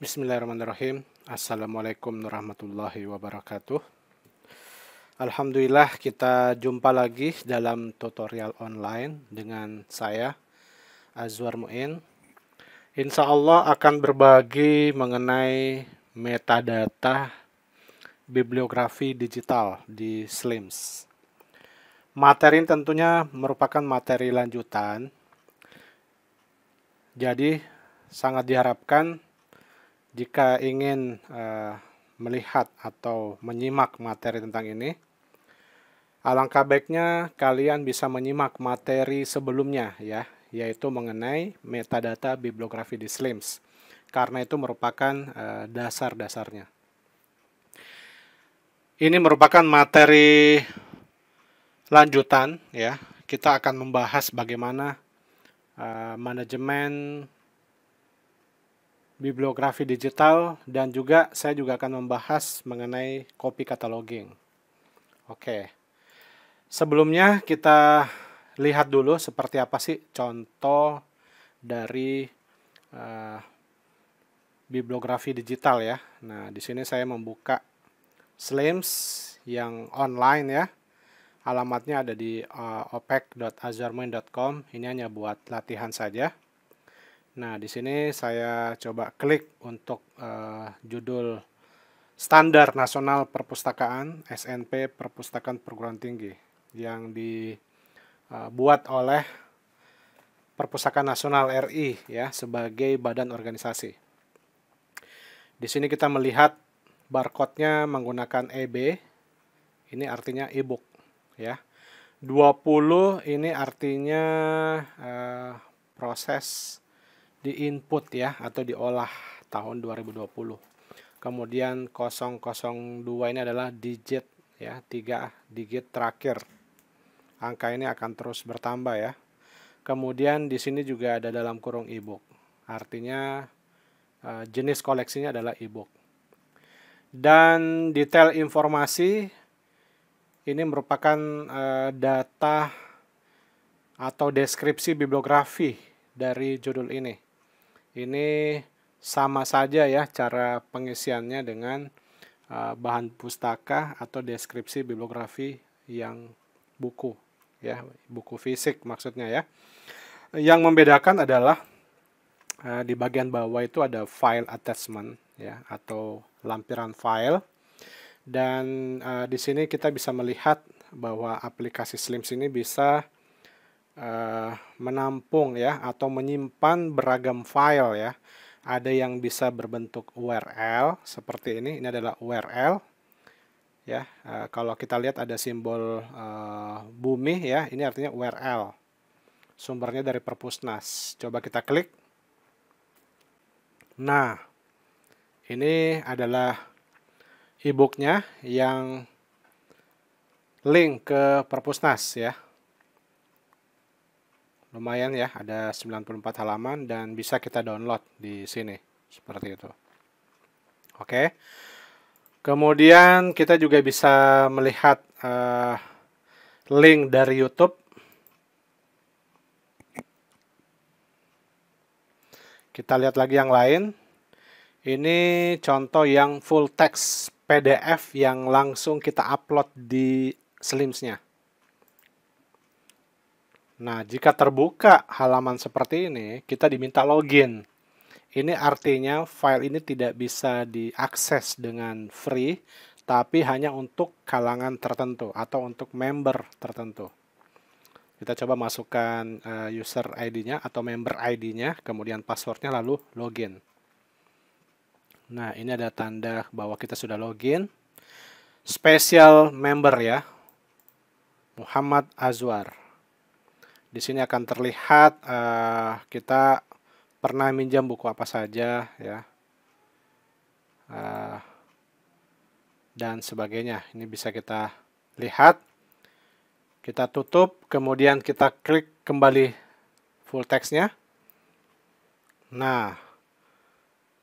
Bismillahirrahmanirrahim. Assalamualaikum warahmatullahi wabarakatuh. Alhamdulillah kita jumpa lagi dalam tutorial online dengan saya Azwar Muin. Insya Allah akan berbagi mengenai metadata bibliografi digital di SLIMS. Materi tentunya merupakan materi lanjutan. Jadi sangat diharapkan jika ingin uh, melihat atau menyimak materi tentang ini, alangkah baiknya kalian bisa menyimak materi sebelumnya ya, yaitu mengenai metadata bibliografi di SLIMS, karena itu merupakan uh, dasar-dasarnya. Ini merupakan materi lanjutan ya, kita akan membahas bagaimana uh, manajemen bibliografi digital dan juga saya juga akan membahas mengenai copy cataloging. Oke. Sebelumnya kita lihat dulu seperti apa sih contoh dari uh, bibliografi digital ya. Nah, di sini saya membuka Slims yang online ya. Alamatnya ada di uh, eh, opec.azarmoin.com. Ini hanya buat latihan saja. Nah, di sini saya coba klik untuk uh, judul Standar Nasional Perpustakaan SNP Perpustakaan Perguruan Tinggi yang dibuat eh, oleh Perpustakaan Nasional RI ya sebagai badan organisasi. Di sini kita melihat barcode-nya menggunakan EB. Ini artinya e-book ya. 20 ini artinya uh, proses di input ya atau diolah tahun 2020. Kemudian 002 ini adalah digit ya, 3 digit terakhir. Angka ini akan terus bertambah ya. Kemudian di sini juga ada dalam kurung e-book. Artinya eh, jenis koleksinya adalah e-book. Dan detail informasi ini merupakan eh, data atau deskripsi bibliografi dari judul ini ini sama saja ya cara pengisiannya dengan eh, bahan pustaka atau deskripsi bibliografi yang buku ya, buku fisik maksudnya ya. Yang membedakan adalah eh, di bagian bawah itu ada file attachment ya atau lampiran file dan eh, di sini kita bisa melihat bahwa aplikasi Slims ini bisa uh, menampung ya atau menyimpan beragam file ya. Ada yang bisa berbentuk URL seperti ini. Ini adalah URL ya. Uh, kalau kita lihat ada simbol uh, bumi ya, ini artinya URL. Sumbernya dari Perpusnas. Coba kita klik. Nah, ini adalah e-booknya yang link ke Perpusnas ya lumayan ya ada 94 halaman dan bisa kita download di sini seperti itu oke kemudian kita juga bisa melihat uh, link dari YouTube kita lihat lagi yang lain ini contoh yang full text PDF yang langsung kita upload di Slims-nya. Nah, jika terbuka halaman seperti ini, kita diminta login. Ini artinya file ini tidak bisa diakses dengan free, tapi hanya untuk kalangan tertentu atau untuk member tertentu. Kita coba masukkan eh, user ID-nya atau member ID-nya, kemudian passwordnya lalu login. Nah, ini ada tanda bahwa kita sudah login. Special member ya, Muhammad Azwar. Di sini akan terlihat uh, kita pernah minjam buku apa saja ya. Uh, dan sebagainya. Ini bisa kita lihat. Kita tutup, kemudian kita klik kembali full textnya Nah,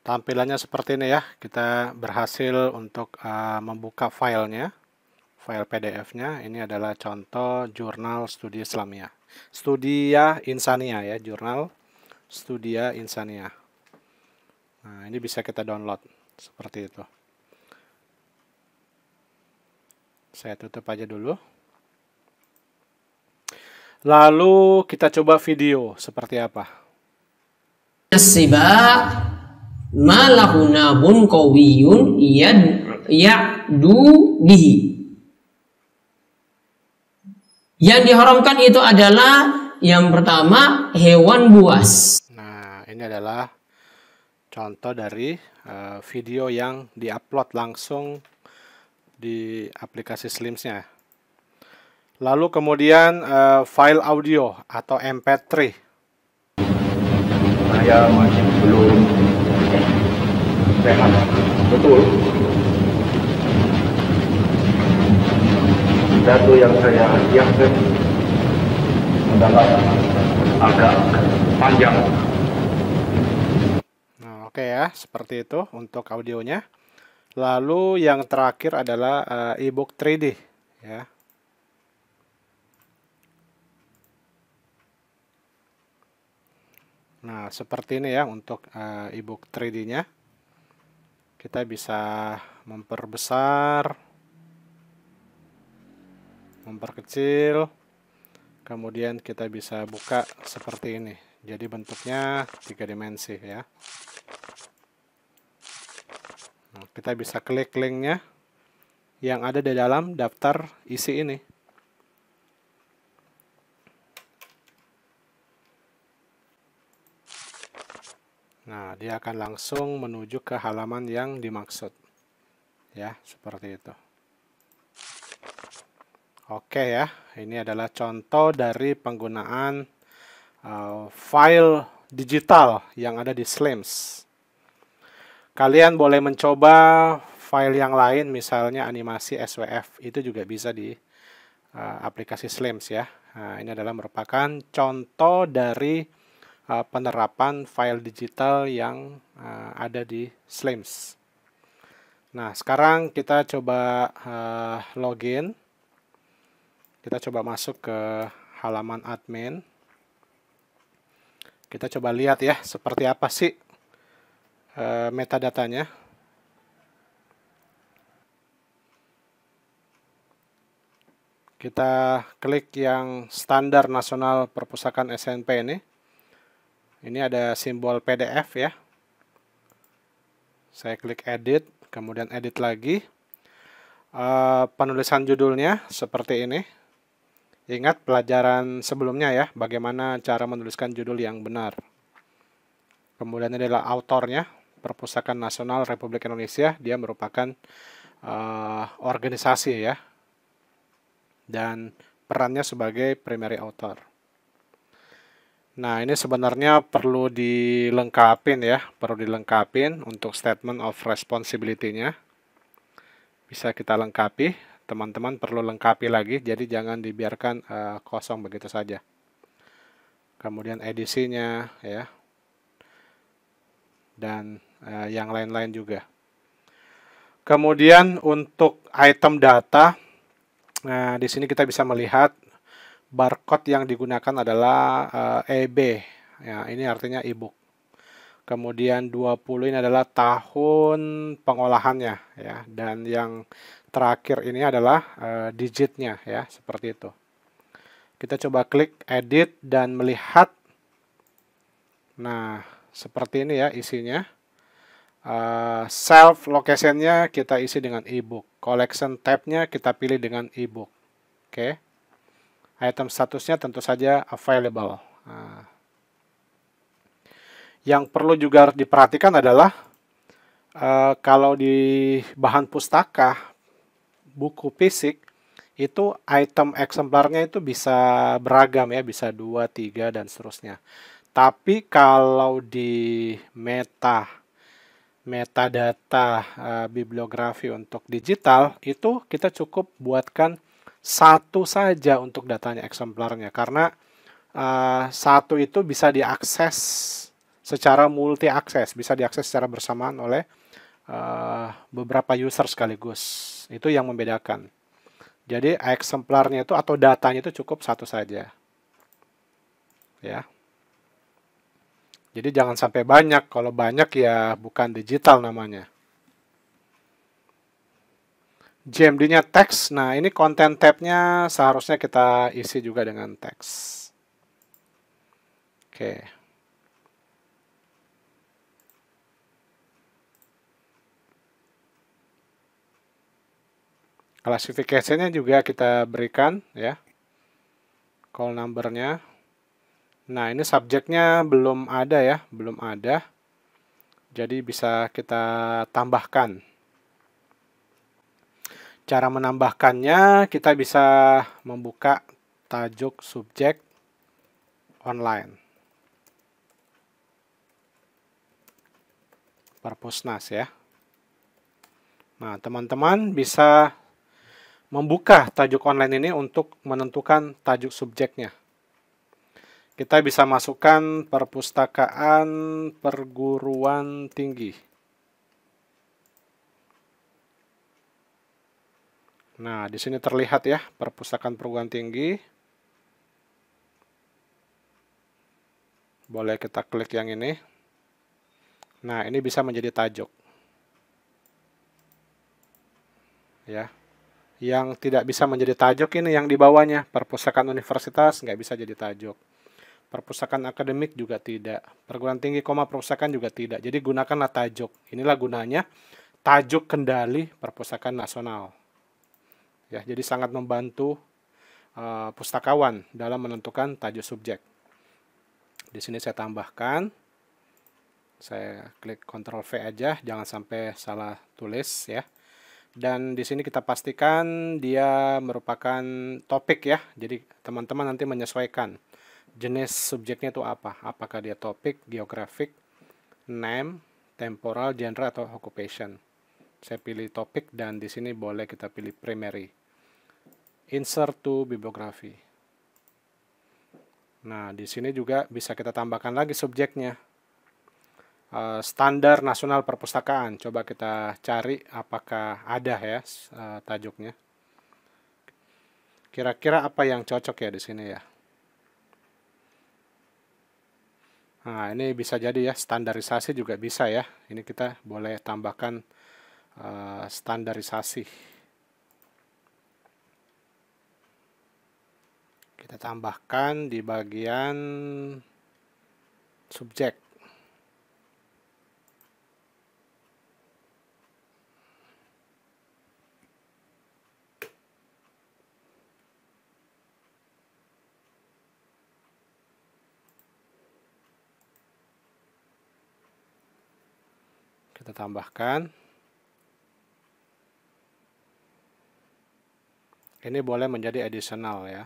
tampilannya seperti ini ya. Kita berhasil untuk uh, membuka filenya, file PDF-nya. Ini adalah contoh jurnal studi Islamia. Studia Insania ya, jurnal Studia Insania. Nah, ini bisa kita download seperti itu. Saya tutup aja dulu. Lalu kita coba video seperti apa. Sibak malahuna bun kawiyun yadu bihi yang diharamkan itu adalah yang pertama hewan buas. Nah, ini adalah contoh dari uh, video yang diupload langsung di aplikasi Slimsnya. Lalu kemudian uh, file audio atau MP3. Saya nah, masih belum sehat betul pidato yang saya siapkan mendapat agak panjang. Nah, oke ya, seperti itu untuk audionya. Lalu yang terakhir adalah eh, e-book 3D ya. Nah, seperti ini ya untuk eh, e-book 3D-nya. Kita bisa memperbesar memperkecil kemudian kita bisa buka seperti ini jadi bentuknya tiga dimensi ya nah, kita bisa klik linknya yang ada di dalam daftar isi ini Nah, dia akan langsung menuju ke halaman yang dimaksud. Ya, seperti itu. Oke ya, ini adalah contoh dari penggunaan uh, file digital yang ada di Slims. Kalian boleh mencoba file yang lain, misalnya animasi SWF, itu juga bisa di uh, aplikasi Slims ya. Nah, ini adalah merupakan contoh dari uh, penerapan file digital yang uh, ada di Slims. Nah, sekarang kita coba uh, login. Kita coba masuk ke halaman admin. Kita coba lihat ya, seperti apa sih e, metadatanya. Kita klik yang standar nasional perpustakaan SNP ini. Ini ada simbol PDF ya. Saya klik edit, kemudian edit lagi. E, penulisan judulnya seperti ini Ingat pelajaran sebelumnya ya, bagaimana cara menuliskan judul yang benar. Kemudian adalah autornya, Perpustakaan Nasional Republik Indonesia, dia merupakan uh, organisasi ya, dan perannya sebagai primary author. Nah, ini sebenarnya perlu dilengkapin ya, perlu dilengkapin untuk statement of responsibility-nya. Bisa kita lengkapi teman-teman perlu lengkapi lagi, jadi jangan dibiarkan uh, kosong begitu saja. Kemudian edisinya, ya, dan uh, yang lain-lain juga. Kemudian untuk item data, nah, di sini kita bisa melihat barcode yang digunakan adalah uh, eh, EB. Ya, ini artinya ebook. Kemudian 20 ini adalah tahun pengolahannya ya dan yang terakhir ini adalah uh, digitnya ya seperti itu kita coba klik edit dan melihat nah seperti ini ya isinya uh, self locationnya kita isi dengan ebook collection tabnya kita pilih dengan ebook oke okay. item statusnya tentu saja available nah. yang perlu juga diperhatikan adalah uh, kalau di bahan pustaka buku fisik itu item eksemplarnya itu bisa beragam ya, bisa dua tiga dan seterusnya. Tapi kalau di meta metadata uh, bibliografi untuk digital itu kita cukup buatkan satu saja untuk datanya eksemplarnya karena uh, satu itu bisa diakses secara multi akses, bisa diakses secara bersamaan oleh uh, beberapa user sekaligus itu yang membedakan. Jadi eksemplarnya itu atau datanya itu cukup satu saja. Ya. Jadi jangan sampai banyak. Kalau banyak ya bukan digital namanya. JMD-nya teks. Nah, ini konten tab-nya seharusnya kita isi juga dengan teks. Oke. Okay. klasifikasinya juga kita berikan ya. Call numbernya. Nah, ini subjeknya belum ada ya, belum ada. Jadi bisa kita tambahkan. Cara menambahkannya, kita bisa membuka tajuk subjek online. Perpusnas ya. Nah, teman-teman bisa membuka tajuk online ini untuk menentukan tajuk subjeknya. Kita bisa masukkan perpustakaan perguruan tinggi. Nah, di sini terlihat ya perpustakaan perguruan tinggi. Boleh kita klik yang ini. Nah, ini bisa menjadi tajuk. Ya yang tidak bisa menjadi tajuk ini yang di perpustakaan universitas nggak bisa jadi tajuk perpustakaan akademik juga tidak perguruan tinggi koma perpustakaan juga tidak jadi gunakanlah tajuk inilah gunanya tajuk kendali perpustakaan nasional ya jadi sangat membantu uh, pustakawan dalam menentukan tajuk subjek di sini saya tambahkan saya klik Ctrl V aja jangan sampai salah tulis ya dan di sini kita pastikan dia merupakan topik ya. Jadi teman-teman nanti menyesuaikan jenis subjeknya itu apa. Apakah dia topik, geografik, name, temporal, genre atau occupation. Saya pilih topik dan di sini boleh kita pilih primary. Insert to bibliography. Nah, di sini juga bisa kita tambahkan lagi subjeknya. Eh, standar nasional perpustakaan. Coba kita cari apakah ada ya uh, tajuknya. Kira-kira apa yang cocok ya di sini ya? Nah, ini bisa jadi ya standarisasi juga bisa ya. Ini kita boleh tambahkan uh, standarisasi. Kita tambahkan di bagian subjek. kita tambahkan ini boleh menjadi additional ya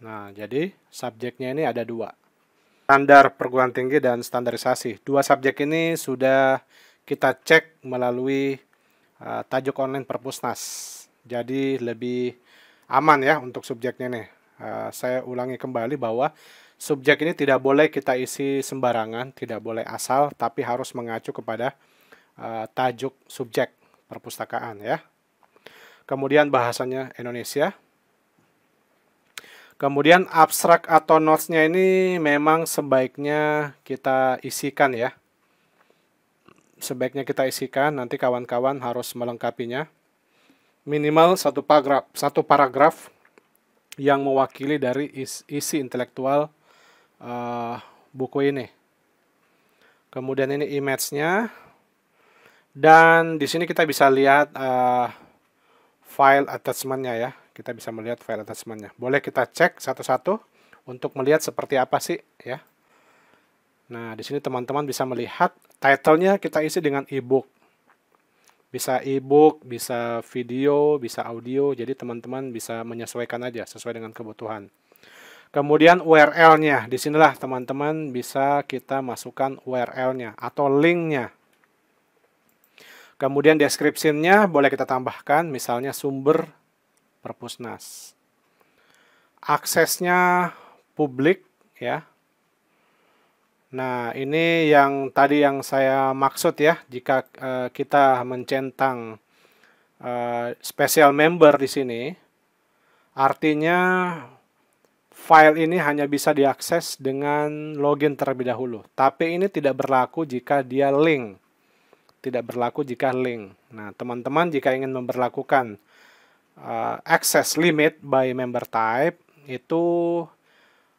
nah jadi subjeknya ini ada dua standar perguruan tinggi dan standarisasi dua subjek ini sudah kita cek melalui uh, tajuk online perpusnas jadi lebih aman ya untuk subjeknya nih eh, uh, saya ulangi kembali bahwa subjek ini tidak boleh kita isi sembarangan, tidak boleh asal, tapi harus mengacu kepada uh, tajuk subjek perpustakaan ya. Kemudian bahasanya Indonesia. Kemudian abstrak atau notes-nya ini memang sebaiknya kita isikan ya. Sebaiknya kita isikan, nanti kawan-kawan harus melengkapinya. Minimal satu paragraf, satu paragraf yang mewakili dari isi intelektual uh, buku ini. Kemudian ini image-nya. Dan di sini kita bisa lihat uh, file attachment-nya ya. Kita bisa melihat file attachment-nya. Boleh kita cek satu-satu untuk melihat seperti apa sih ya. Nah, di sini teman-teman bisa melihat title-nya kita isi dengan e-book. bisa e-book, bisa video, bisa audio. Jadi teman-teman bisa menyesuaikan aja sesuai dengan kebutuhan. Kemudian URL-nya, disinilah teman-teman bisa kita masukkan URL-nya atau link-nya. Kemudian description-nya boleh kita tambahkan, misalnya sumber perpusnas. Aksesnya publik, ya. Nah, ini yang tadi yang saya maksud ya, jika e, kita mencentang e, special member di sini, artinya File ini hanya bisa diakses dengan login terlebih dahulu, tapi ini tidak berlaku jika dia link. Tidak berlaku jika link. Nah, teman-teman jika ingin memperlakukan uh, access limit by member type itu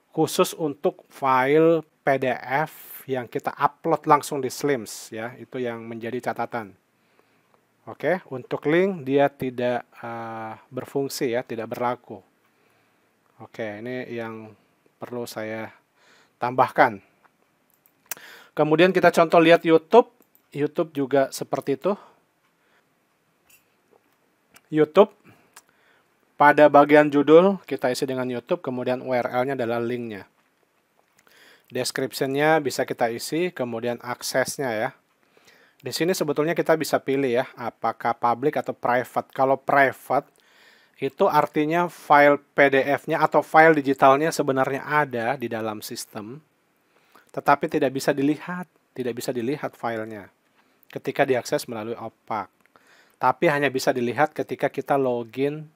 khusus untuk file PDF yang kita upload langsung di Slims ya, itu yang menjadi catatan. Oke, untuk link dia tidak uh, berfungsi ya, tidak berlaku. Oke, ini yang perlu saya tambahkan. Kemudian kita contoh lihat YouTube. YouTube juga seperti itu. YouTube pada bagian judul kita isi dengan YouTube, kemudian URL-nya adalah linknya. Description-nya bisa kita isi, kemudian aksesnya ya. Di sini sebetulnya kita bisa pilih ya, apakah public atau private. Kalau private, itu artinya file PDF-nya atau file digitalnya sebenarnya ada di dalam sistem, tetapi tidak bisa dilihat, tidak bisa dilihat filenya ketika diakses melalui OPAC. Tapi hanya bisa dilihat ketika kita login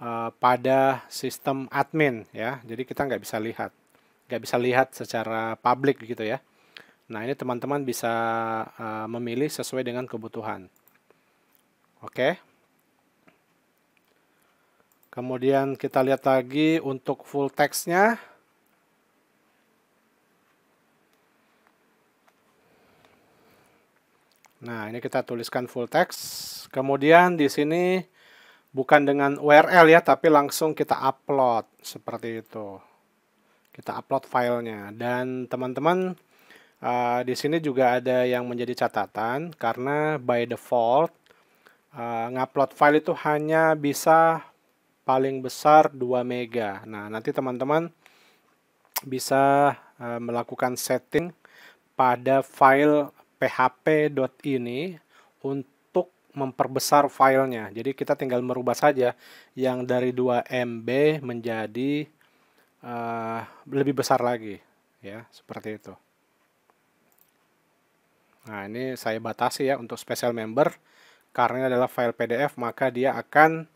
uh, pada sistem admin ya. Jadi kita nggak bisa lihat, nggak bisa lihat secara publik gitu ya. Nah ini teman-teman bisa uh, memilih sesuai dengan kebutuhan. Oke. Okay? Kemudian kita lihat lagi untuk full text-nya. Nah, ini kita tuliskan full text. Kemudian di sini bukan dengan URL ya, tapi langsung kita upload seperti itu. Kita upload filenya. Dan teman-teman uh, di sini juga ada yang menjadi catatan karena by default uh, ngupload file itu hanya bisa paling besar 2 mega. Nah, nanti teman-teman bisa uh, melakukan setting pada file php ini untuk memperbesar filenya. Jadi kita tinggal merubah saja yang dari 2 MB menjadi uh, lebih besar lagi ya, seperti itu. Nah, ini saya batasi ya untuk special member karena adalah file PDF maka dia akan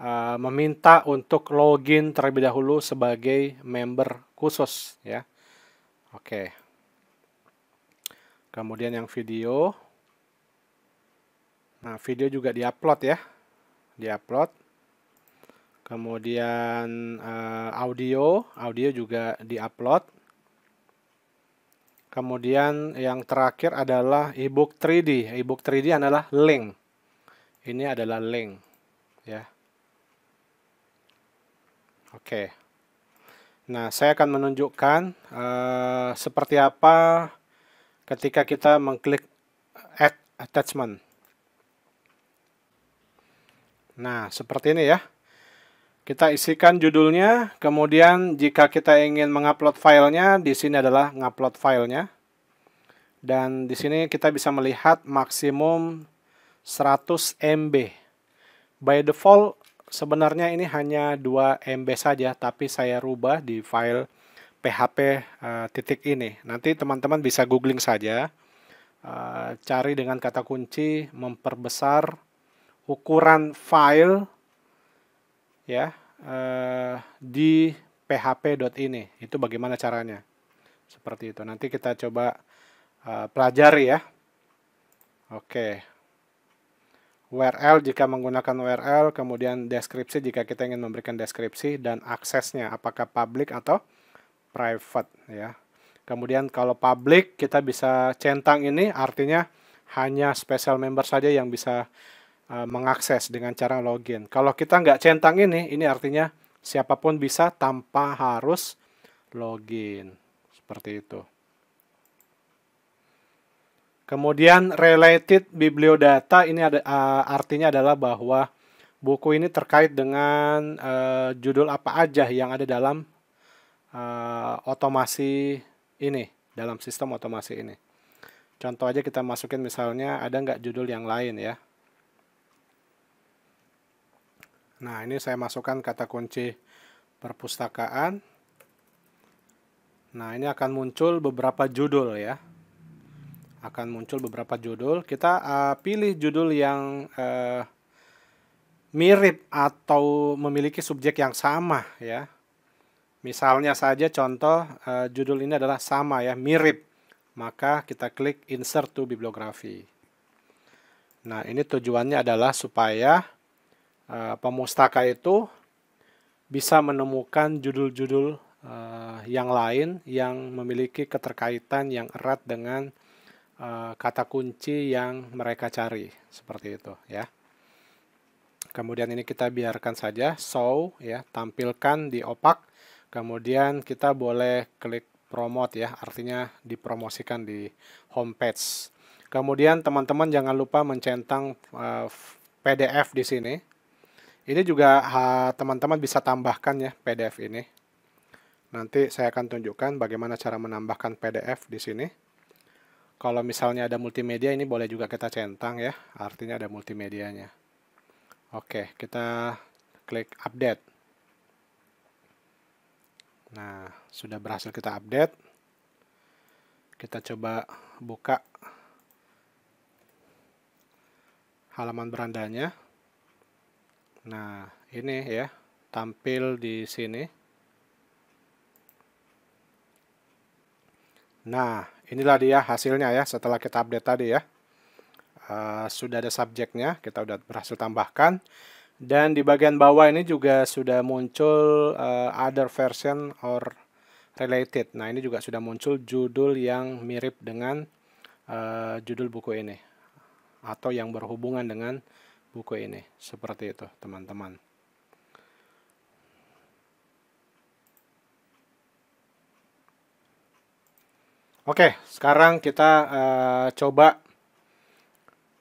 uh, meminta untuk login terlebih dahulu sebagai member khusus ya. Oke. Okay. Kemudian yang video. Nah, video juga diupload ya. Diupload. Kemudian uh, audio, audio juga diupload. Kemudian yang terakhir adalah ebook 3D. Ebook 3D adalah link. Ini adalah link ya. Oke. Nah, saya akan menunjukkan uh, seperti apa ketika kita mengklik add attachment. Nah, seperti ini ya. Kita isikan judulnya, kemudian jika kita ingin mengupload filenya, di sini adalah ngupload filenya. Dan di sini kita bisa melihat maksimum 100 MB. By default sebenarnya ini hanya 2 MB saja, tapi saya rubah di file PHP uh, eh, titik ini. Nanti teman-teman bisa googling saja, uh, cari dengan kata kunci memperbesar ukuran file ya uh, di PHP dot ini. Itu bagaimana caranya? Seperti itu. Nanti kita coba uh, pelajari ya. Oke. Okay. URL jika menggunakan URL, kemudian deskripsi jika kita ingin memberikan deskripsi dan aksesnya apakah public atau private ya. Kemudian kalau public kita bisa centang ini artinya hanya special member saja yang bisa uh, mengakses dengan cara login. Kalau kita nggak centang ini, ini artinya siapapun bisa tanpa harus login. Seperti itu. Kemudian related bibliodata ini ada uh, artinya adalah bahwa buku ini terkait dengan uh, judul apa aja yang ada dalam uh, otomasi ini, dalam sistem otomasi ini. Contoh aja kita masukin misalnya ada nggak judul yang lain ya. Nah ini saya masukkan kata kunci perpustakaan. Nah ini akan muncul beberapa judul ya akan muncul beberapa judul. Kita uh, pilih judul yang uh, mirip atau memiliki subjek yang sama ya. Misalnya saja contoh uh, judul ini adalah sama ya, mirip. Maka kita klik insert to bibliography Nah, ini tujuannya adalah supaya uh, pemustaka itu bisa menemukan judul-judul uh, yang lain yang memiliki keterkaitan yang erat dengan Eh, kata kunci yang mereka cari seperti itu ya kemudian ini kita biarkan saja show ya tampilkan di opak kemudian kita boleh klik promote ya artinya dipromosikan di homepage kemudian teman-teman jangan lupa mencentang uh, eh, PDF di sini ini juga eh, teman-teman bisa tambahkan ya PDF ini nanti saya akan tunjukkan bagaimana cara menambahkan PDF di sini kalau misalnya ada multimedia ini boleh juga kita centang ya, artinya ada multimedianya. Oke, kita klik update. Nah, sudah berhasil kita update. Kita coba buka halaman berandanya. Nah, ini ya, tampil di sini. Nah, inilah dia hasilnya ya setelah kita update tadi ya. Uh, sudah ada subjeknya, kita udah berhasil tambahkan. Dan di bagian bawah ini juga sudah muncul uh, other version or related. Nah ini juga sudah muncul judul yang mirip dengan uh, judul buku ini. Atau yang berhubungan dengan buku ini. Seperti itu teman-teman. Oke, sekarang kita uh, coba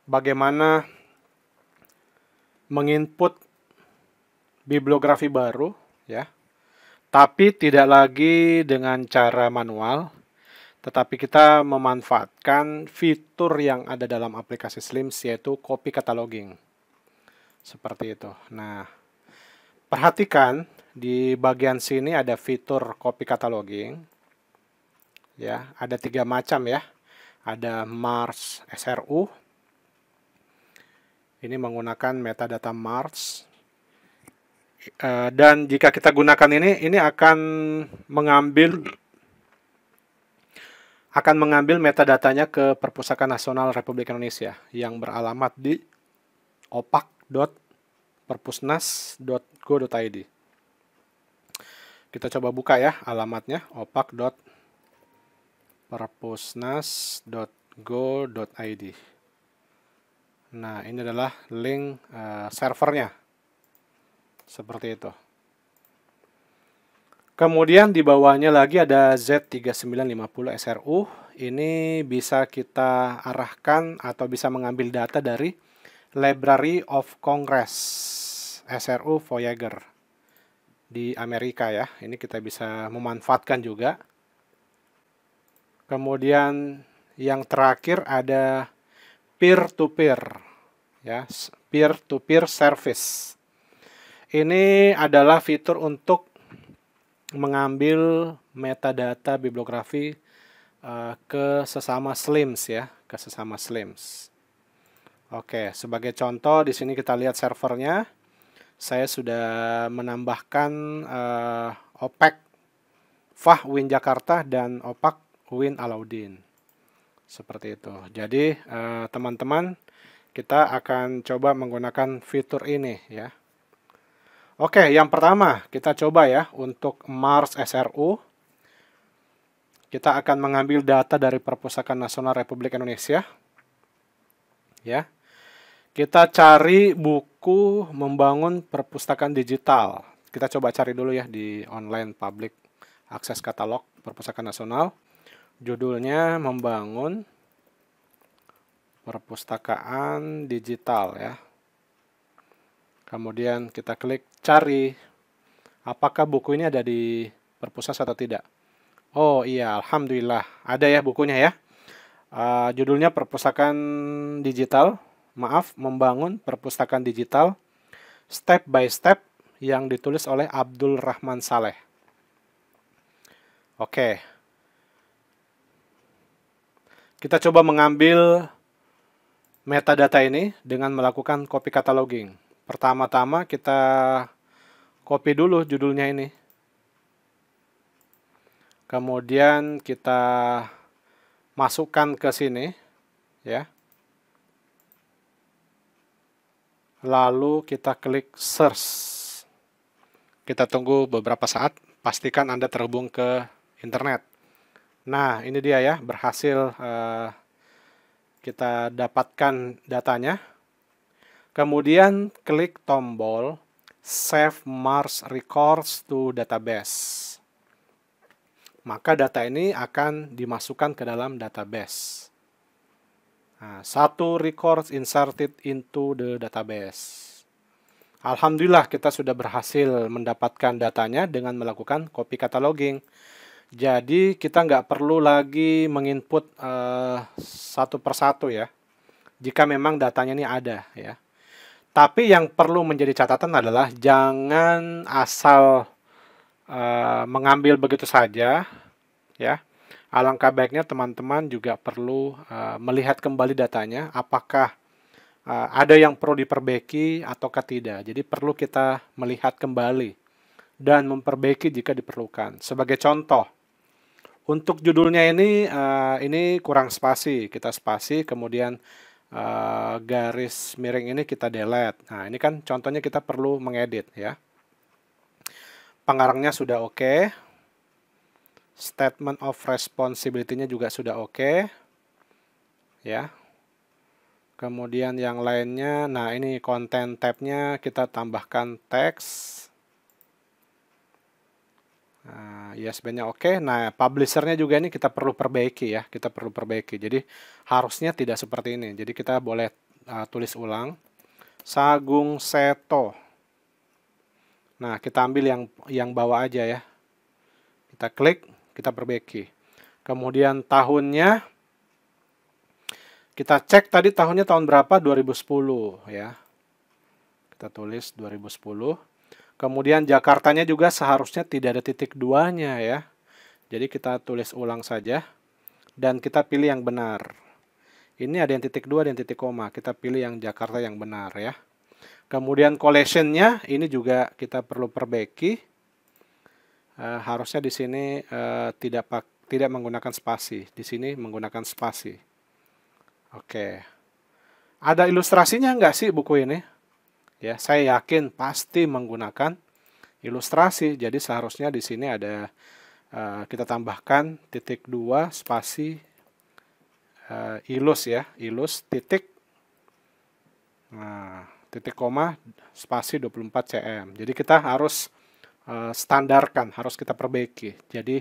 bagaimana menginput bibliografi baru ya. Tapi tidak lagi dengan cara manual, tetapi kita memanfaatkan fitur yang ada dalam aplikasi Slim, yaitu copy cataloging. Seperti itu. Nah, perhatikan di bagian sini ada fitur copy cataloging ya ada tiga macam ya ada Mars SRU ini menggunakan metadata Mars eh, dan jika kita gunakan ini ini akan mengambil akan mengambil metadatanya ke Perpustakaan Nasional Republik Indonesia yang beralamat di opak.perpusnas.go.id kita coba buka ya alamatnya opak perpusnas.go.id nah ini adalah link uh, servernya seperti itu kemudian di bawahnya lagi ada Z3950 SRU ini bisa kita arahkan atau bisa mengambil data dari Library of Congress SRU Voyager di Amerika ya ini kita bisa memanfaatkan juga Kemudian yang terakhir ada peer to peer ya, peer to peer service. Ini adalah fitur untuk mengambil metadata bibliografi uh, ke sesama slims ya, ke sesama slims. Oke, sebagai contoh di sini kita lihat servernya. Saya sudah menambahkan uh, eh, OPEC FAH Jakarta dan OPAK Win Alauddin. Seperti itu. Jadi eh, teman-teman kita akan coba menggunakan fitur ini ya. Oke, yang pertama kita coba ya untuk Mars SRU. Kita akan mengambil data dari Perpustakaan Nasional Republik Indonesia. Ya. Kita cari buku membangun perpustakaan digital. Kita coba cari dulu ya di online public access catalog Perpustakaan Nasional judulnya membangun perpustakaan digital ya. Kemudian kita klik cari apakah buku ini ada di perpustakaan atau tidak. Oh iya, alhamdulillah ada ya bukunya ya. Uh, judulnya perpustakaan digital. Maaf, membangun perpustakaan digital step by step yang ditulis oleh Abdul Rahman Saleh. Oke. Okay. Kita coba mengambil metadata ini dengan melakukan copy cataloging. Pertama-tama kita copy dulu judulnya ini. Kemudian kita masukkan ke sini ya. Lalu kita klik search. Kita tunggu beberapa saat, pastikan Anda terhubung ke internet. Nah, ini dia ya, berhasil uh, kita dapatkan datanya. Kemudian klik tombol Save Mars Records to Database. Maka data ini akan dimasukkan ke dalam database. Nah, satu record inserted into the database. Alhamdulillah kita sudah berhasil mendapatkan datanya dengan melakukan copy cataloging. Jadi kita nggak perlu lagi menginput uh, satu persatu ya, jika memang datanya ini ada ya. Tapi yang perlu menjadi catatan adalah jangan asal uh, mengambil begitu saja ya. Alangkah baiknya teman-teman juga perlu uh, melihat kembali datanya, apakah uh, ada yang perlu diperbaiki ataukah tidak. Jadi perlu kita melihat kembali dan memperbaiki jika diperlukan. Sebagai contoh, untuk judulnya ini uh, ini kurang spasi, kita spasi kemudian uh, garis miring ini kita delete. Nah, ini kan contohnya kita perlu mengedit ya. Pengarangnya sudah oke. Okay. Statement of responsibility-nya juga sudah oke. Okay. Ya. Kemudian yang lainnya, nah ini konten tab-nya kita tambahkan teks Ah, ya sebenarnya oke. Okay. Nah, publishernya juga ini kita perlu perbaiki ya, kita perlu perbaiki. Jadi harusnya tidak seperti ini. Jadi kita boleh uh, tulis ulang. Sagung Seto. Nah, kita ambil yang yang bawah aja ya. Kita klik, kita perbaiki. Kemudian tahunnya kita cek tadi tahunnya tahun berapa? 2010 ya. Kita tulis 2010. Kemudian Jakartanya juga seharusnya tidak ada titik duanya ya. Jadi kita tulis ulang saja. Dan kita pilih yang benar. Ini ada yang titik dua, dan titik koma. Kita pilih yang Jakarta yang benar ya. Kemudian collationnya ini juga kita perlu perbaiki. E, harusnya di sini e, tidak pak, tidak menggunakan spasi. Di sini menggunakan spasi. Oke. Ada ilustrasinya nggak sih buku ini? Ya, saya yakin pasti menggunakan ilustrasi. Jadi seharusnya di sini ada uh, kita tambahkan titik dua spasi uh, ilus ya, ilus titik nah, titik koma spasi 24 cm. Jadi kita harus uh, standarkan, harus kita perbaiki. Jadi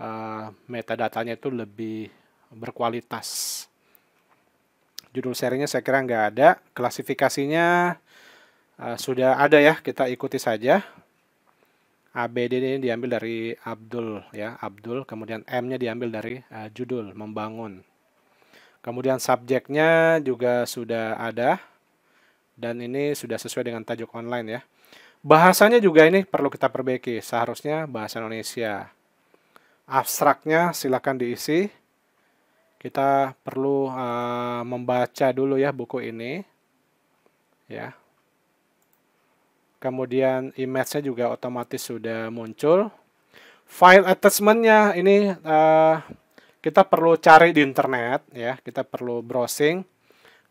uh, metadatanya itu lebih berkualitas. Judul serinya saya kira nggak ada, klasifikasinya Ah, sudah ada ya kita ikuti saja ABD ini diambil dari Abdul ya Abdul kemudian M-nya diambil dari uh, judul membangun kemudian subjeknya juga sudah ada dan ini sudah sesuai dengan tajuk online ya bahasanya juga ini perlu kita perbaiki seharusnya bahasa Indonesia abstraknya silakan diisi kita perlu uh, membaca dulu ya buku ini ya kemudian image-nya juga otomatis sudah muncul. File attachment-nya ini uh, kita perlu cari di internet ya, kita perlu browsing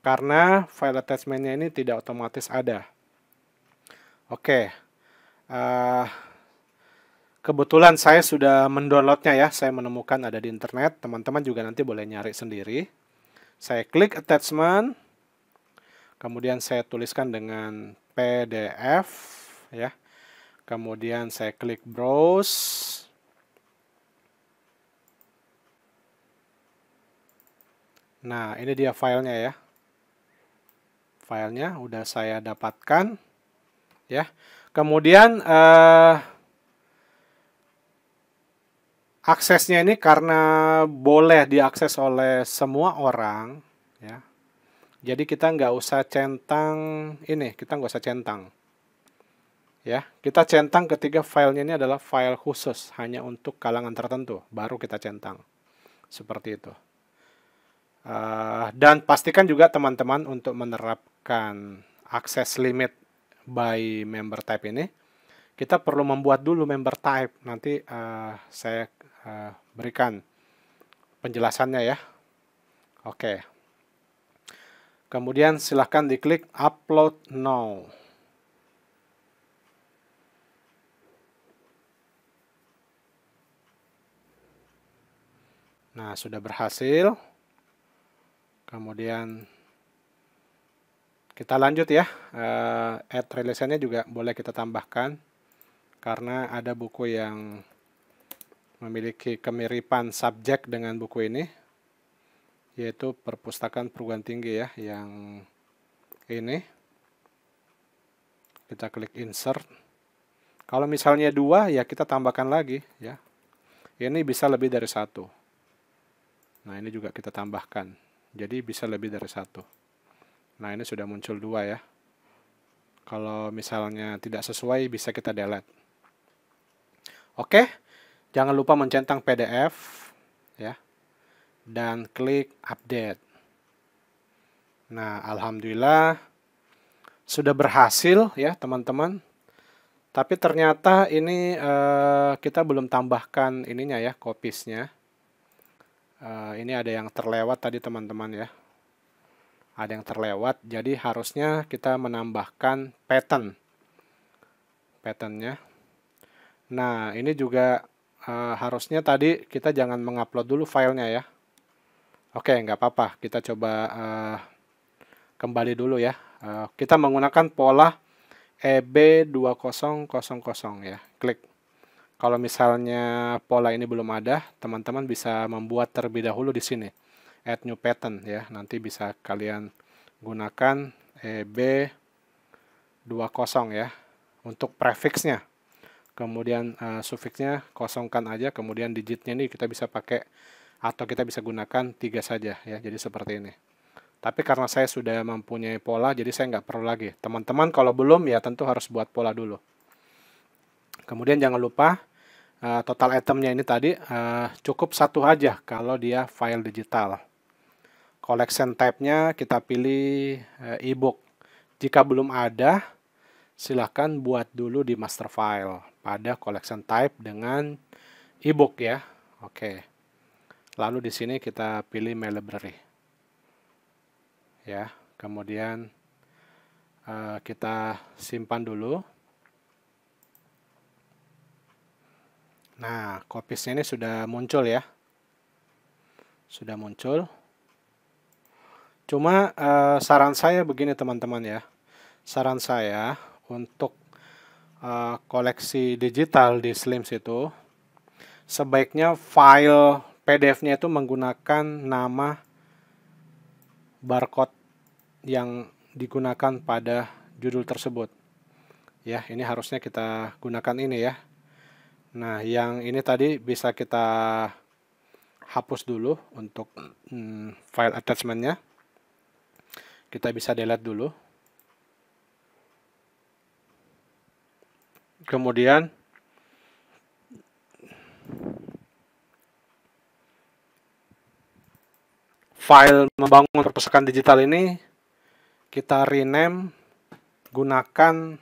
karena file attachment-nya ini tidak otomatis ada. Oke, okay. uh, eh, kebetulan saya sudah mendownloadnya ya, saya menemukan ada di internet, teman-teman juga nanti boleh nyari sendiri. Saya klik attachment, kemudian saya tuliskan dengan PDF ya. Kemudian saya klik browse. Nah, ini dia filenya ya. Filenya udah saya dapatkan ya. Kemudian eh aksesnya ini karena boleh diakses oleh semua orang ya jadi kita nggak usah centang ini, kita nggak usah centang. Ya, kita centang ketiga filenya ini adalah file khusus hanya untuk kalangan tertentu, baru kita centang. Seperti itu. Uh, dan pastikan juga teman-teman untuk menerapkan akses limit by member type ini. Kita perlu membuat dulu member type. Nanti uh, saya uh, berikan penjelasannya ya. Oke. Okay. Kemudian silahkan diklik upload now. Nah, sudah berhasil. Kemudian kita lanjut ya. Eh, add add nya juga boleh kita tambahkan. Karena ada buku yang memiliki kemiripan subjek dengan buku ini yaitu perpustakaan perguruan tinggi ya yang ini kita klik insert kalau misalnya dua ya kita tambahkan lagi ya ini bisa lebih dari satu nah ini juga kita tambahkan jadi bisa lebih dari satu nah ini sudah muncul dua ya kalau misalnya tidak sesuai bisa kita delete oke jangan lupa mencentang PDF ya dan klik update. Nah, alhamdulillah sudah berhasil ya, teman-teman. Tapi ternyata ini uh, kita belum tambahkan ininya ya, kopisnya. Uh, ini ada yang terlewat tadi teman-teman ya. Ada yang terlewat, jadi harusnya kita menambahkan pattern. Patternnya. Nah, ini juga Uh, harusnya tadi kita jangan mengupload dulu filenya ya Oke, nggak apa-apa. Kita coba uh, kembali dulu ya. Uh, kita menggunakan pola EB2000 ya. Klik. Kalau misalnya pola ini belum ada, teman-teman bisa membuat terlebih dahulu di sini. Add new pattern ya. Nanti bisa kalian gunakan EB20 ya untuk prefixnya. Kemudian uh, eh, sufiksnya kosongkan aja, kemudian digitnya ini kita bisa pakai atau kita bisa gunakan tiga saja ya jadi seperti ini tapi karena saya sudah mempunyai pola jadi saya nggak perlu lagi teman-teman kalau belum ya tentu harus buat pola dulu kemudian jangan lupa eh, total itemnya ini tadi eh, cukup satu aja kalau dia file digital collection type-nya kita pilih eh, ebook jika belum ada silahkan buat dulu di master file pada collection type dengan ebook ya oke okay. Lalu di sini kita pilih My library. Ya, kemudian uh, kita simpan dulu. Nah, copiesnya ini sudah muncul ya. Sudah muncul. Cuma uh, saran saya begini teman-teman ya. Saran saya untuk uh, koleksi digital di Slims itu sebaiknya file PDF-nya itu menggunakan nama barcode yang digunakan pada judul tersebut. Ya, ini harusnya kita gunakan ini ya. Nah, yang ini tadi bisa kita hapus dulu untuk hmm, file attachment-nya. Kita bisa delete dulu. Kemudian file membangun perpustakaan digital ini kita rename gunakan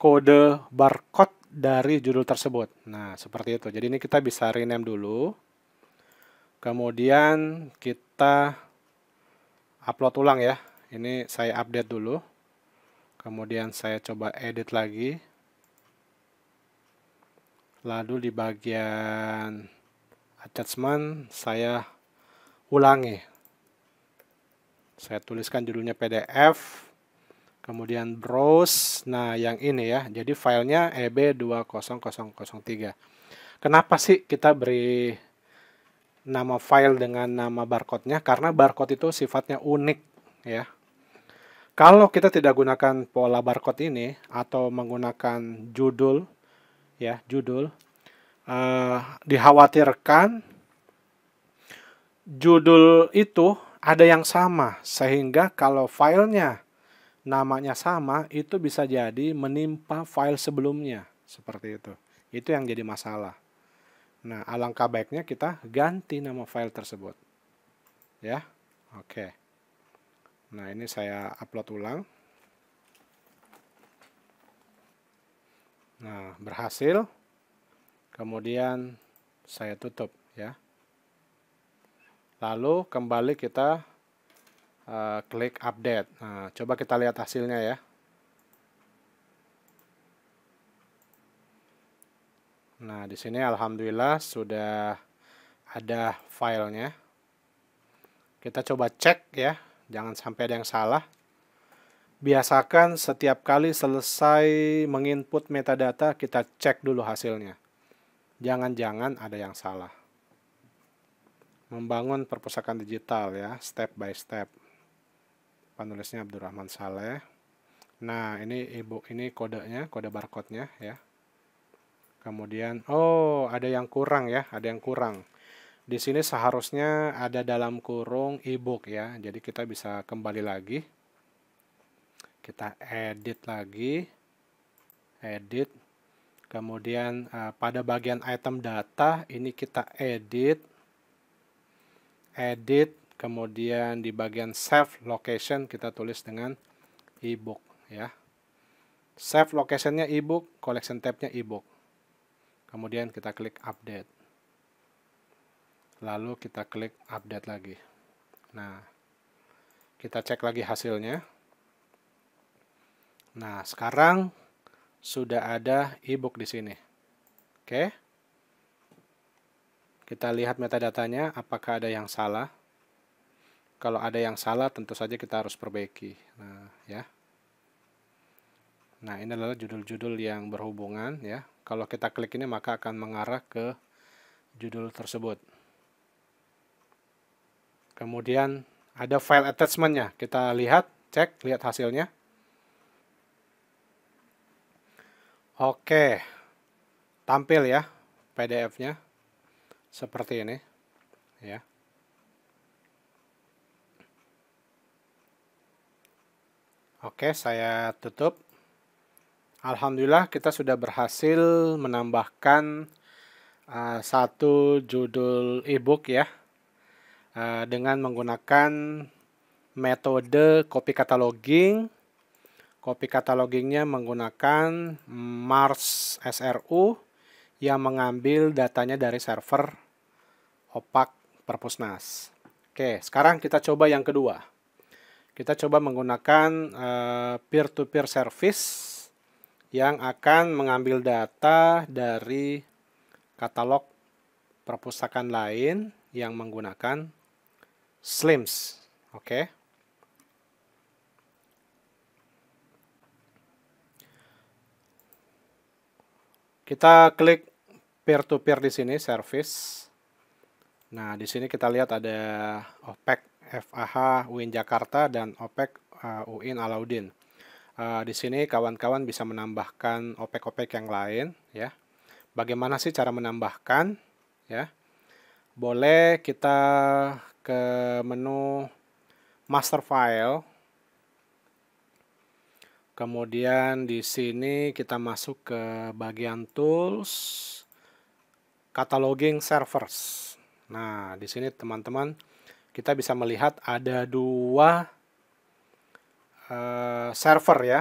kode barcode dari judul tersebut. Nah, seperti itu. Jadi ini kita bisa rename dulu. Kemudian kita upload ulang ya. Ini saya update dulu. Kemudian saya coba edit lagi. Lalu di bagian attachment saya ulangi. Saya tuliskan judulnya PDF, kemudian browse. Nah, yang ini ya, jadi filenya EB20003. Kenapa sih kita beri nama file dengan nama barcode-nya? Karena barcode itu sifatnya unik ya. Kalau kita tidak gunakan pola barcode ini atau menggunakan judul ya, judul eh, dikhawatirkan judul itu ada yang sama sehingga kalau filenya namanya sama itu bisa jadi menimpa file sebelumnya seperti itu itu yang jadi masalah nah alangkah baiknya kita ganti nama file tersebut ya oke nah ini saya upload ulang nah berhasil kemudian saya tutup ya lalu kembali kita uh, klik update nah, coba kita lihat hasilnya ya nah di sini alhamdulillah sudah ada filenya kita coba cek ya jangan sampai ada yang salah biasakan setiap kali selesai menginput metadata kita cek dulu hasilnya jangan-jangan ada yang salah membangun perpustakaan digital ya, step by step. Penulisnya Abdurrahman Saleh. Nah, ini ibu ini kodenya, kode barcode-nya ya. Kemudian oh, ada yang kurang ya, ada yang kurang. Di sini seharusnya ada dalam kurung ebook ya. Jadi kita bisa kembali lagi. Kita edit lagi. Edit. Kemudian eh, pada bagian item data ini kita edit edit, kemudian di bagian save location kita tulis dengan ebook ya. Save locationnya ebook, collection tabnya ebook. Kemudian kita klik update. Lalu kita klik update lagi. Nah, kita cek lagi hasilnya. Nah, sekarang sudah ada ebook di sini. Oke. Okay. Kita lihat metadatanya apakah ada yang salah. Kalau ada yang salah tentu saja kita harus perbaiki. Nah, ya. Nah, ini adalah judul-judul yang berhubungan ya. Kalau kita klik ini maka akan mengarah ke judul tersebut. Kemudian ada file attachmentnya Kita lihat, cek, lihat hasilnya. Oke. Tampil ya PDF-nya seperti ini ya Oke saya tutup Alhamdulillah kita sudah berhasil menambahkan uh, satu judul e-book ya uh, dengan menggunakan metode copy cataloging copy catalogingnya menggunakan Mars SRU yang mengambil datanya dari server opak perpusnas. Oke, sekarang kita coba yang kedua. Kita coba menggunakan eh, peer-to-peer -peer service yang akan mengambil data dari katalog perpustakaan lain yang menggunakan slims. Oke. Kita klik peer-to-peer di sini service. Nah, di sini kita lihat ada OPEC FAH UIN Jakarta dan OPEC UIN uh, Alauddin. Uh, di sini kawan-kawan bisa menambahkan OPEC-OPEC yang lain ya. Bagaimana sih cara menambahkan ya? Boleh kita ke menu master file. Kemudian di sini kita masuk ke bagian tools cataloging servers. Nah, di sini teman-teman kita bisa melihat ada dua uh, server ya.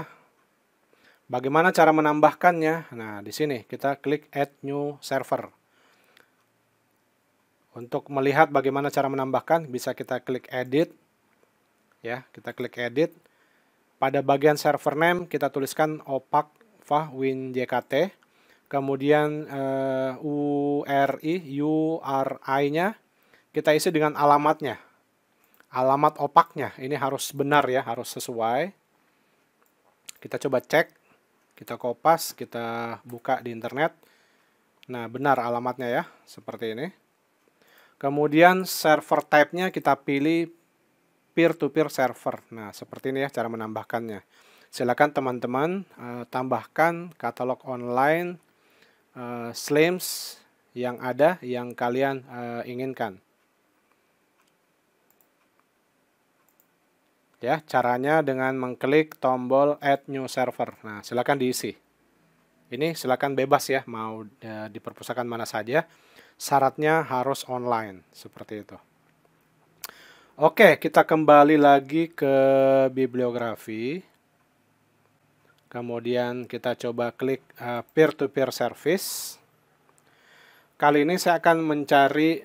Bagaimana cara menambahkannya? Nah, di sini kita klik add new server. Untuk melihat bagaimana cara menambahkan, bisa kita klik edit. Ya, kita klik edit. Pada bagian server name kita tuliskan opak fah kemudian uh, eh, URI, URI-nya kita isi dengan alamatnya. Alamat opaknya, ini harus benar ya, harus sesuai. Kita coba cek, kita kopas, kita buka di internet. Nah, benar alamatnya ya, seperti ini. Kemudian server type-nya kita pilih peer-to-peer -peer server. Nah, seperti ini ya cara menambahkannya. Silakan teman-teman uh, tambahkan katalog online uh, eh, slims yang ada yang kalian uh, inginkan. Ya, caranya dengan mengklik tombol add new server. Nah, silakan diisi. Ini silakan bebas ya, mau uh, eh, di perpustakaan mana saja. Syaratnya harus online, seperti itu. Oke, kita kembali lagi ke bibliografi. Kemudian kita coba klik peer to peer service. Kali ini saya akan mencari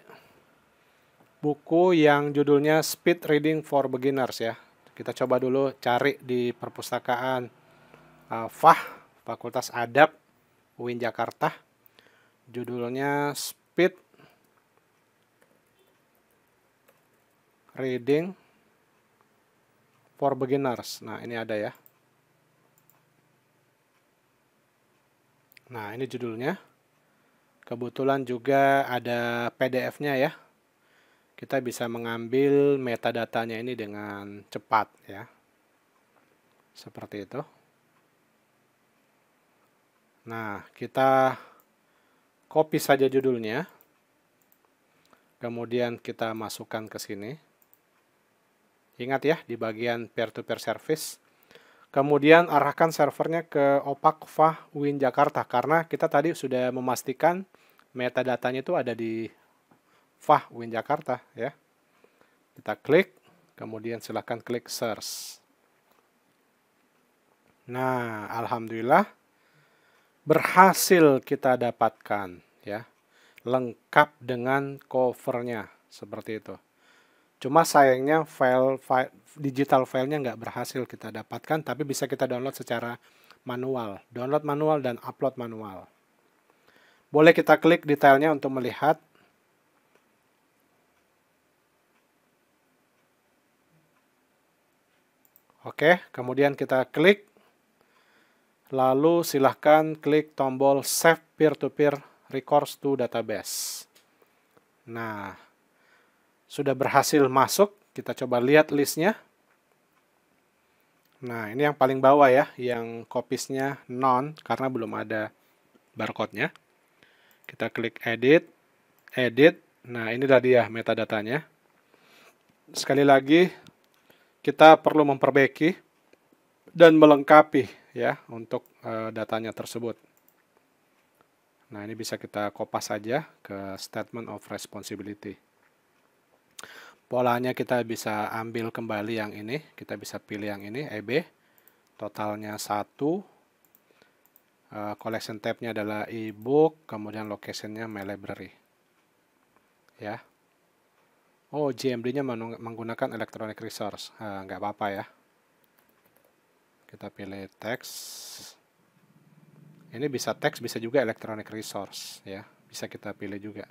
buku yang judulnya Speed Reading for Beginners ya. Kita coba dulu cari di perpustakaan uh, FAH Fakultas Adab UIN Jakarta. Judulnya Speed Reading for Beginners. Nah, ini ada ya. Nah, ini judulnya. Kebetulan juga ada PDF-nya ya. Kita bisa mengambil metadatanya ini dengan cepat ya. Seperti itu. Nah, kita copy saja judulnya. Kemudian kita masukkan ke sini. Ingat ya, di bagian peer-to-peer -peer service, Kemudian arahkan servernya ke opak fah Win Jakarta karena kita tadi sudah memastikan metadatanya itu ada di fah Win Jakarta ya. Kita klik, kemudian silahkan klik search. Nah, alhamdulillah berhasil kita dapatkan ya. Lengkap dengan covernya seperti itu. Cuma sayangnya file, file digital filenya nggak berhasil kita dapatkan, tapi bisa kita download secara manual. Download manual dan upload manual. Boleh kita klik detailnya untuk melihat. Oke, kemudian kita klik. Lalu silahkan klik tombol Save Peer-to-Peer -peer Records to Database. Nah, sudah berhasil masuk. Kita coba lihat listnya. Nah, ini yang paling bawah ya, yang copies-nya non karena belum ada barcode-nya. Kita klik edit, edit. Nah, ini tadi ya metadatanya. Sekali lagi, kita perlu memperbaiki dan melengkapi ya untuk e, datanya tersebut. Nah, ini bisa kita kopas saja ke statement of responsibility polanya kita bisa ambil kembali yang ini kita bisa pilih yang ini EB totalnya satu e, collection tabnya adalah ebook kemudian locationnya my library ya Oh, GMD-nya menggunakan electronic resource. nggak e, nggak apa-apa ya. Kita pilih teks. Ini bisa teks, bisa juga electronic resource. ya Bisa kita pilih juga.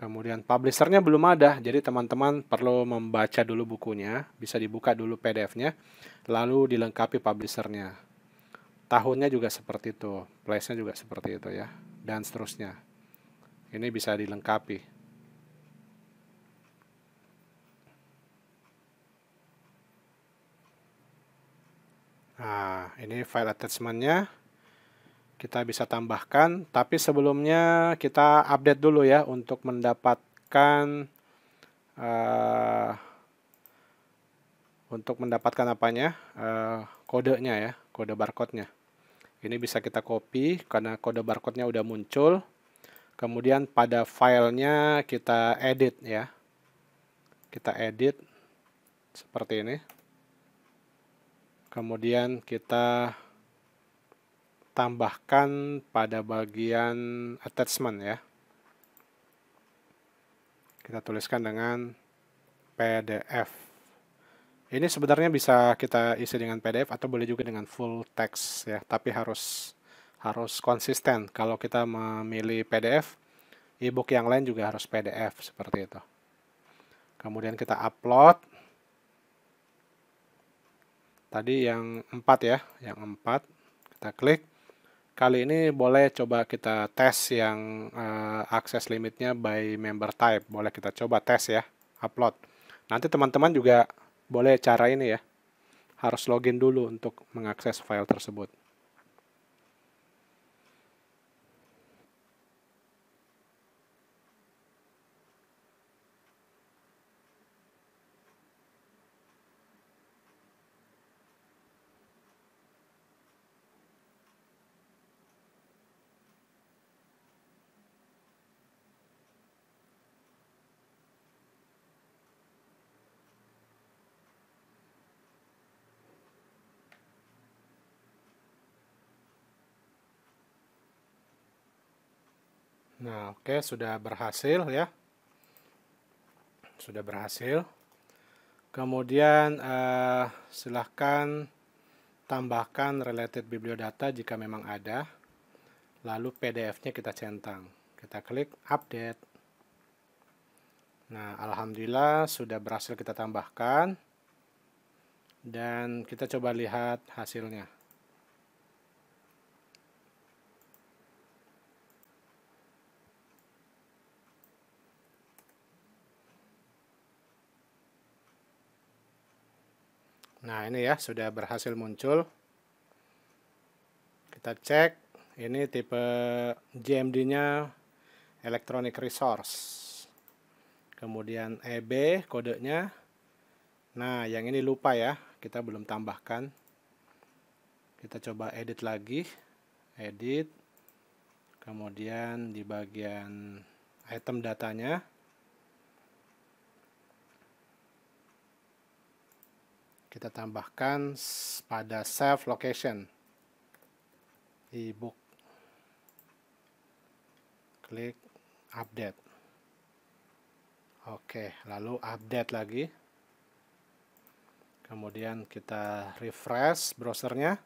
Kemudian publishernya belum ada, jadi teman-teman perlu membaca dulu bukunya, bisa dibuka dulu PDF-nya, lalu dilengkapi publishernya. Tahunnya juga seperti itu, place-nya juga seperti itu ya, dan seterusnya. Ini bisa dilengkapi. Nah, ini file attachment-nya kita bisa tambahkan. Tapi sebelumnya kita update dulu ya untuk mendapatkan uh, untuk mendapatkan apanya uh, kodenya ya kode barcode-nya. Ini bisa kita copy karena kode barcode-nya udah muncul. Kemudian pada filenya kita edit ya. Kita edit seperti ini. Kemudian kita tambahkan pada bagian attachment ya. Kita tuliskan dengan PDF. Ini sebenarnya bisa kita isi dengan PDF atau boleh juga dengan full text ya, tapi harus harus konsisten. Kalau kita memilih PDF, ebook yang lain juga harus PDF seperti itu. Kemudian kita upload. Tadi yang empat ya, yang empat kita klik Kali ini boleh coba kita tes yang uh, akses limitnya by member type. Boleh kita coba tes ya, upload. Nanti teman-teman juga boleh cara ini ya. Harus login dulu untuk mengakses file tersebut. Oke, sudah berhasil ya. Sudah berhasil. Kemudian eh, silahkan tambahkan related bibliodata jika memang ada. Lalu PDF-nya kita centang. Kita klik update. Nah, alhamdulillah sudah berhasil kita tambahkan. Dan kita coba lihat hasilnya. Nah ini ya sudah berhasil muncul. Kita cek ini tipe GMD-nya Electronic Resource. Kemudian EB kodenya. Nah yang ini lupa ya kita belum tambahkan. Kita coba edit lagi. Edit. Kemudian di bagian item datanya kita tambahkan pada save location ebook klik update oke lalu update lagi kemudian kita refresh browsernya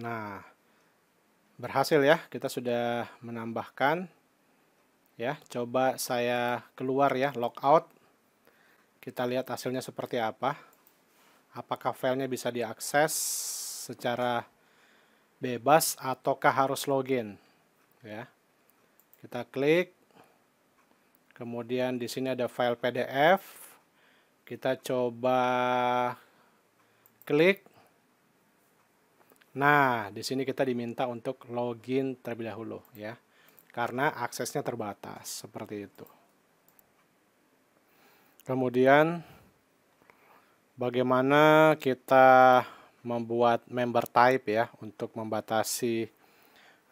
Nah, berhasil ya, kita sudah menambahkan. Ya, coba saya keluar ya, logout. Kita lihat hasilnya seperti apa. Apakah filenya bisa diakses secara bebas ataukah harus login? Ya. Kita klik. Kemudian di sini ada file PDF. Kita coba klik Nah, di sini kita diminta untuk login terlebih dahulu ya. Karena aksesnya terbatas, seperti itu. Kemudian bagaimana kita membuat member type ya untuk membatasi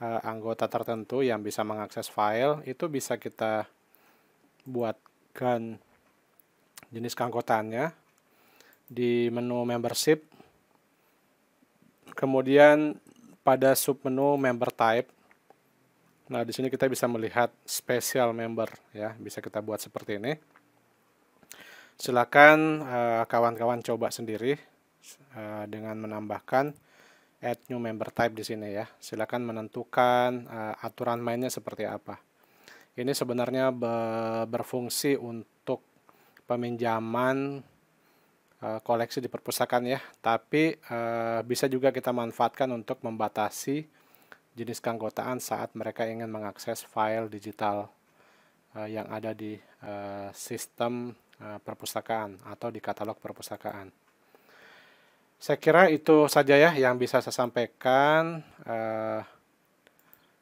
uh, anggota tertentu yang bisa mengakses file itu bisa kita buatkan jenis keanggotaannya di menu membership Kemudian pada submenu member type. Nah, di sini kita bisa melihat special member ya, bisa kita buat seperti ini. Silakan eh, kawan-kawan uh, coba sendiri uh, dengan menambahkan add new member type di sini ya. Silakan menentukan uh, aturan mainnya seperti apa. Ini sebenarnya be berfungsi untuk peminjaman Eh, koleksi di perpustakaan ya, tapi uh, bisa juga kita manfaatkan untuk membatasi jenis keanggotaan saat mereka ingin mengakses file digital uh, yang ada di uh, sistem perpustakaan atau di katalog perpustakaan. Saya kira itu saja ya yang bisa saya sampaikan.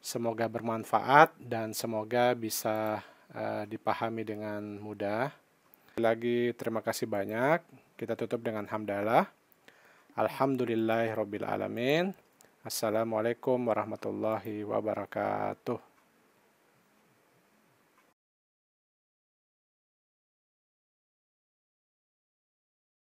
Semoga bermanfaat dan semoga bisa dipahami dengan mudah lagi terima kasih banyak. Kita tutup dengan hamdalah. alhamdulillahirobbilalamin Assalamualaikum warahmatullahi wabarakatuh.